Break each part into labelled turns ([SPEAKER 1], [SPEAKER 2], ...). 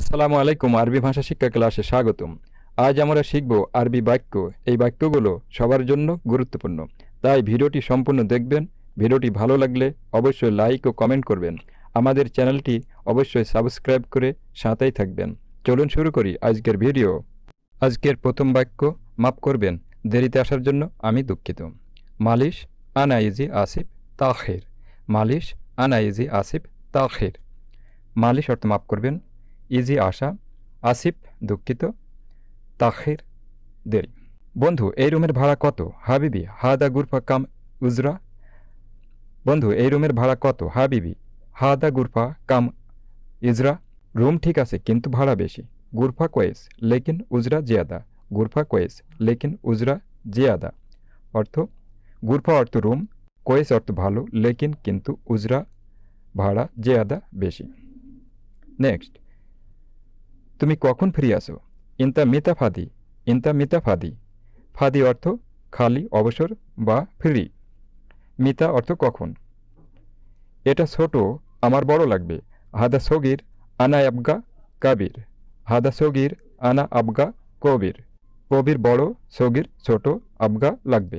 [SPEAKER 1] আসসালামু আলাইকুম আরবি ভাষা শিক্ষা ক্লাসে স্বাগতম আজ আমরা শিখব আরবি বাক্য এই বাক্যগুলো সবার জন্য গুরুত্বপূর্ণ তাই ভিডিওটি সম্পূর্ণ দেখবেন ভিডিওটি ভালো লাগলে অবশ্যই লাইক ও কমেন্ট করবেন আমাদের চ্যানেলটি অবশ্যই সাবস্ক্রাইব করে সাঁতাই থাকবেন চলুন শুরু করি আজকের ভিডিও আজকের প্রথম বাক্য মাফ করবেন দেরিতে আসার জন্য আমি দুঃখিত মালিশ আনাইজি আসিফ তাখের মালিশ আনাইজি আসিফ তাখের মালিশ অর্থ মাফ করবেন ইজি আশা আসিফ দুঃখিত তাহির দেরি বন্ধু এই রুমের ভাড়া কত হাবিবি হাদা গুরফা কাম উজরা বন্ধু এই রুমের ভাড়া কত হাবিবি হাদা গুরফা কাম ইজরা রুম ঠিক আছে কিন্তু ভাড়া বেশি গুরফা কোয়েস লেকিন উজরা জিয়াদা গুরফা কোয়েস লেকিন উজরা জিয়াদা অর্থ গুরফা অর্থ রুম কোয়েস অর্থ ভালো লেকিন কিন্তু উজরা ভাড়া জিয়াদা বেশি নেক্সট তুমি কখন ফিরে আসো ইন্তা মিতা ফাদি ইন্তা মিতা ফাদি ফাদি অর্থ খালি অবসর বা ফ্রি মিতা অর্থ কখন এটা ছোট আমার বড় লাগবে হাদা সগির আনা আবগা কাবির হাদা সগির আনা আবগা কবির কবির বড় সগির ছোট আবগা লাগবে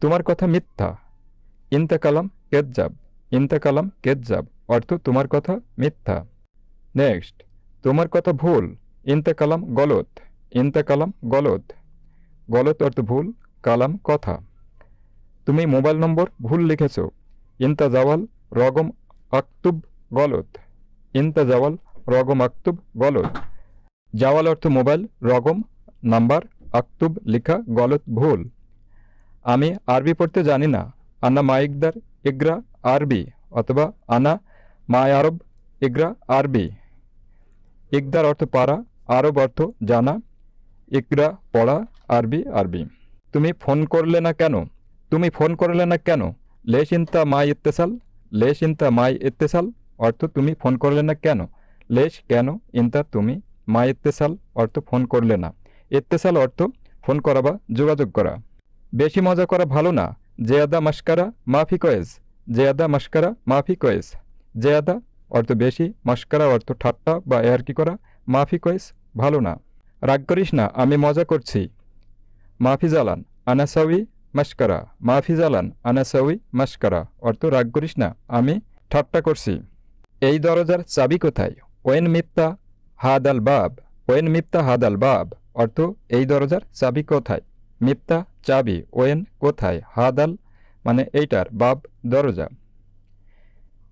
[SPEAKER 1] তোমার কথা মিথ্যা ইন্তাকালাম কেজ্জাব ইন্তাকালাম কেদজাব অর্থ তোমার কথা মিথ্যা নেক্সট তোমার কথা ভুল ইনতে কালাম গলত ইনতে কালাম গলত গলত অর্থ ভুল কালাম কথা তুমি মোবাইল নম্বর ভুল লিখেছ ইনতা জাওয়াল রগম আক্তুব গলত ইনতা জাওয়াল রগম আক্তুব গলত জাওয়াল অর্থ মোবাইল রগম নাম্বার আক্তুব লিখা গলত ভুল আমি আরবি পড়তে জানি না আনা মাইকদার ইগরা আরবি অথবা আনা মায় আরব ইগরা আরবি একদার অর্থ পারা আরব অর্থ জানা ইকরা পড়া আরবি আরবি তুমি ফোন করলে না কেন তুমি ফোন করলে না কেন লে চিন্তা মাই ইত্তেসাল লে চিন্তা মাই ইত্তেসাল অর্থ তুমি ফোন করলে না কেন লেশ কেন ইন্তা তুমি মা ইত্তেসাল অর্থ ফোন করলে না ইত্তেসাল অর্থ ফোন করা বা যোগাযোগ করা বেশি মজা করা ভালো না জেয়াদা মাস্কারা মাফি কয়েস জেয়াদা মাস্কারা মাফি কয়েস জেয়াদা অর্থ বেশি মাস্কারা অর্থ ঠাট্টা বা এয়ারকি করা মাফি কয়েস ভালো না রাগ করিস না আমি মজা করছি মাফি জালান আনাসাউই মাস্কারা মাফি জালান আনাসাউই মাস্কারা অর্থ রাগ করিস না আমি ঠাট্টা করছি এই দরজার চাবি কোথায় ওয়েন মিপ্তা হাদাল বাব ওয়েন মিপ্তা হাদাল বাব অর্থ এই দরজার চাবি কোথায় মিপ্তা চাবি ওয়েন কোথায় হাদাল মানে এইটার বাব দরজা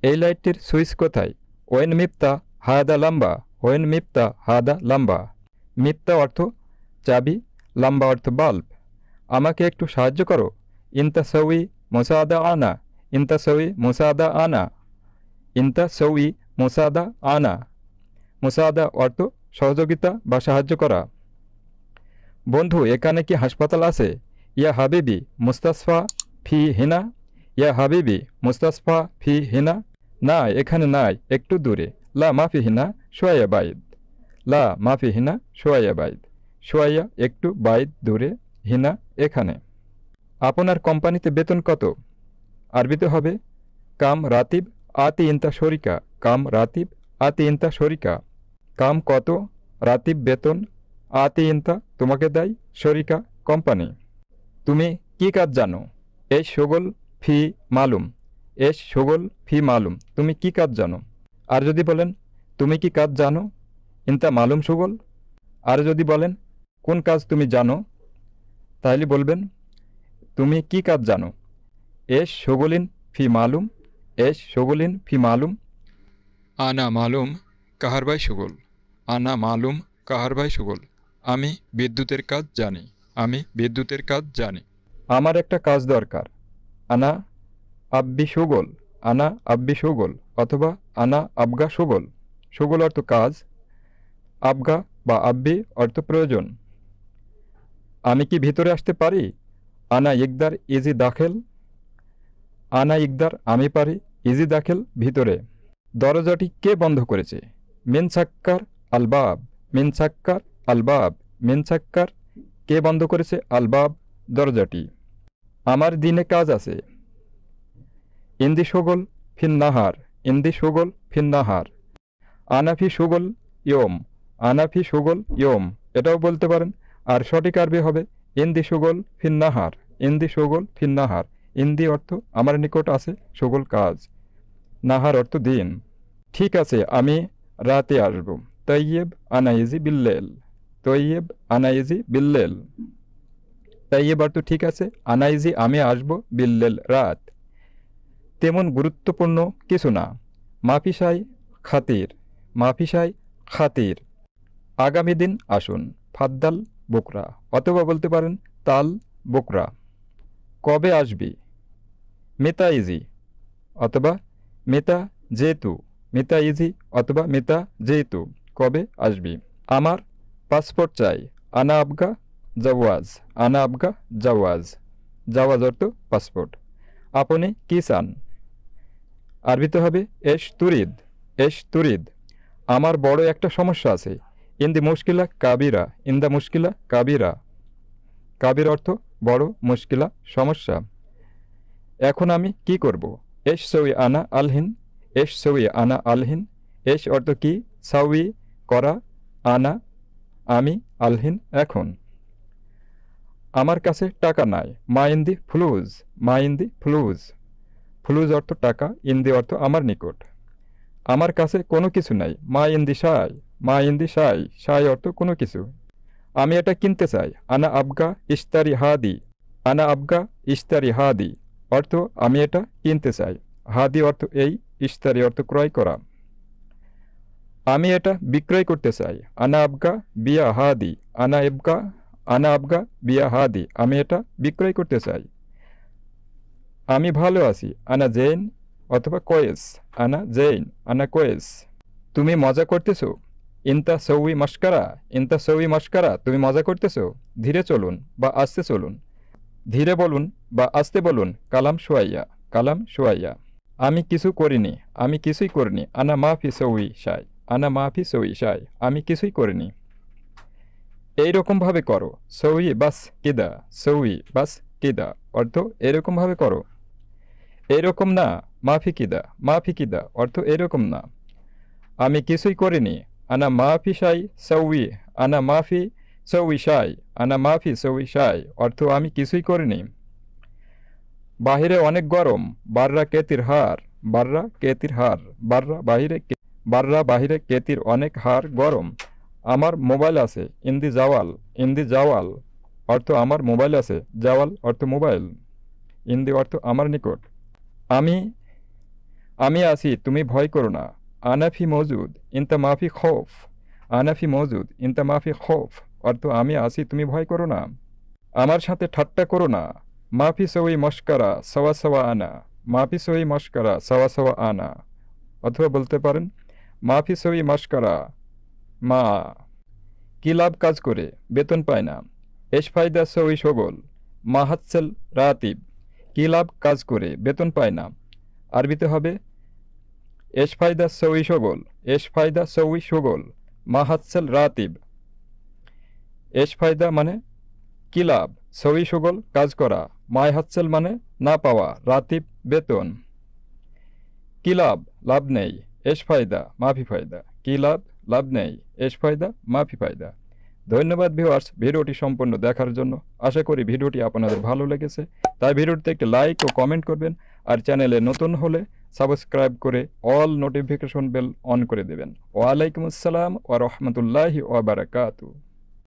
[SPEAKER 1] এই লাইটটির সুইচ কোথায় ওয়েন মিপ্তা হাদা লাম্বা ওয়েন মিপ্তা হাদা লাম্বা মিপ্তা অর্থ চাবি লাম্বা অর্থ বাল্ব আমাকে একটু সাহায্য করো ইন্তা সৌই মোসাদা আনা ইন্তা সৌই মোসাদা আনা ইন্তা সৌই মোসাদা আনা মোসাদা অর্থ সহযোগিতা বা সাহায্য করা বন্ধু এখানে কি হাসপাতাল আছে ইয়া হাবিবি মুস্তাসফা ফি হেনা ইয়া হাবিবি মুস্তাসফা ফি হিনা না এখানে নাই একটু দূরে লা মাফি হিনা সোয়াইয়া বাইদ লা মাফি হিনা সোয়াইয়া বাইদ সোয়াইয়া একটু বাইদ দূরে হিনা এখানে আপনার কোম্পানিতে বেতন কত আরবিতে হবে কাম রাতিব আতি ইন্তা শরিকা কাম রাতিব আতি ইন্তা শরিকা কাম কত রাতিব বেতন আতি ইন্তা তোমাকে দেয় শরিকা কোম্পানি তুমি কি কাজ জানো এই সগল ফি মালুম এস সুগল ফি মালুম তুমি কি কাজ জানো আর যদি বলেন তুমি কি কাজ জানো ইনতা মালুম সুগল আর যদি বলেন কোন কাজ তুমি জানো তাহলে বলবেন তুমি কি কাজ জানো এস সুগলিন ফি মালুম এস সুগলিন ফি মালুম আনা মালুম কাহার ভাই সুগল আনা মালুম কাহার ভাই সুগল আমি বিদ্যুতের কাজ জানি আমি বিদ্যুতের কাজ জানি আমার একটা কাজ দরকার আনা আব্বি সুগল আনা আব্বি সুগল অথবা আনা আবগা সুগল সুগল অর্থ কাজ আবগা বা আব্বি অর্থ প্রয়োজন আমি কি ভিতরে আসতে পারি আনা ইকদার ইজি দাখেল আনা ইকদার আমি পারি ইজি দাখেল ভিতরে দরজাটি কে বন্ধ করেছে মিনসাক্কার আলবাব মিনসাক্কার আলবাব মিনসাক্কার কে বন্ধ করেছে আলবাব দরজাটি আমার দিনে কাজ আছে ইন্দি সুগল ফিন্নাহার ইন্দি সুগল ফিন্নাহার আনাফি সুগল ইয়ম আনাফি সুগল ইয়ম এটাও বলতে পারেন আর সঠিক আরবি হবে ইন্দি সুগল ফিন্নাহার ইন্দি সুগল ফিন্নাহার ইন্দি অর্থ আমার নিকট আছে সুগল কাজ নাহার অর্থ দিন ঠিক আছে আমি রাতে আসব তৈয়েব আনাইজি বিল্লেল তৈয়েব আনাইজি বিল্লেল তাই এবার তো ঠিক আছে আনাইজি আমি আসব বিল্লেল রাত তেমন গুরুত্বপূর্ণ কিছু না মাফিসাই খাতির মাফিসাই খাতির আগামী দিন আসুন ফাদ্দাল বোকরা অথবা বলতে পারেন তাল বোকরা কবে আসবি মেতা ইজি অথবা মেতা যেহেতু মেতা ইজি অথবা মেতা যেহেতু কবে আসবি আমার পাসপোর্ট চাই আনা আবগা জওয়াজ আনা আবগা জওয়াজ জওয়াজ অর্থ পাসপোর্ট আপনি কি চান আরবিতে হবে এশ তুরিদ এশ তুরিদ আমার বড় একটা সমস্যা আছে ইন দি মুশকিলা কাবিরা ইন দ্য মুশকিলা কাবিরা কাবির অর্থ বড় মুশকিলা সমস্যা এখন আমি কি করব এশ সৌই আনা আলহিন এশ সৌই আনা আলহিন এশ অর্থ কি সাউই করা আনা আমি আলহিন এখন আমার কাছে টাকা নাই মা ইন দি ফ্লুজ মা ইন দি ফ্লুজ ফ্লুজ অর্থ টাকা ইন দি অর্থ আমার নিকট আমার কাছে কোনো কিছু নাই মা ইন দি সাই মা ইন দি সাই সাই অর্থ কোনো কিছু আমি এটা কিনতে চাই আনা আবগা ইস্তারি হাদি আনা আবগা ইস্তারি হাদি অর্থ আমি এটা কিনতে চাই হাদি অর্থ এই ইস্তারি অর্থ ক্রয় করা আমি এটা বিক্রয় করতে চাই আনা আবগা বিয়া হাদি আনা এবগা আনা আবগা বিয়া হাদি আমি এটা বিক্রয় করতে চাই আমি ভালো আছি আনা জেইন অথবা কোয়েস আনা জেইন আনা কোয়েস তুমি মজা করতেছ ইন্তা সৌই মস্কারা ইন্তা সৌই মস্কারা তুমি মজা করতেছো ধীরে চলুন বা আস্তে চলুন ধীরে বলুন বা আস্তে বলুন কালাম সোয়াইয়া কালাম সোয়াইয়া আমি কিছু করিনি আমি কিছুই করিনি আনা মাফি সৌই সাই আনা মাফি সৌই সাই আমি কিছুই করিনি এইরকমভাবে করো সৌই বাস কিদা সৌই বাস কিদা অর্থ এরকমভাবে করো এরকম না মাফি কিদা মাফি কিদা অর্থ এরকম না আমি কিছুই করিনি আনা মাফি সাই সৌই আনা মাফি সৌই সাই আনা মাফি সৌই সাই অর্থ আমি কিছুই করিনি বাহিরে অনেক গরম বাররা কেতির হার বাররা কেতির হার বাররা বাহিরে বাররা বাহিরে কেতির অনেক হার গরম আমার মোবাইল আছে ইন দি জাওয়াল ইন দি জাওয়াল অর্থ আমার মোবাইল আছে জাওয়াল অর্থ মোবাইল ইন দি অর্থ আমার নিকট আমি আমি আছি তুমি ভয় করো না আনাফি মজুদ ইনতা মাফি খৌফ আনাফি মজুদ ইনতা মাফি খৌফ অর্থ আমি আছি তুমি ভয় করো না আমার সাথে ঠাট্টা করো না মাফি সৌই মস্করা সওয়া সওয়া আনা মাফি সৌই মস্করা সওয়া সওয়া আনা অথবা বলতে পারেন মাফি সৌই মস্করা মা কি লাভ কাজ করে বেতন পায় না এস ফায়দা সই সগল মাহাতসেল রাতিব কি লাভ কাজ করে বেতন পায় না আরবিতে হবে এস ফায়দা সৌই সগল এস ফায়দা সৌই সগল মাহাতসেল রাতিব এস ফায়দা মানে কি লাভ সৌই সগল কাজ করা হাতসেল মানে না পাওয়া রাতিব বেতন কি লাভ লাভ নেই এস ফায়দা মাফি ফায়দা কি লাভ লাভ নেই এস ফায়দা মাফি ফায়দা ধন্যবাদ ভিউয়ার্স ভিডিওটি সম্পূর্ণ দেখার জন্য আশা করি ভিডিওটি আপনাদের ভালো লেগেছে তাই ভিডিওটিতে একটি লাইক ও কমেন্ট করবেন আর চ্যানেলে নতুন হলে সাবস্ক্রাইব করে অল নোটিফিকেশন বেল অন করে দেবেন ওয়ালাইকুম আসসালাম ওয়া রহমতুল্লাহি ওয়াবারাকাতু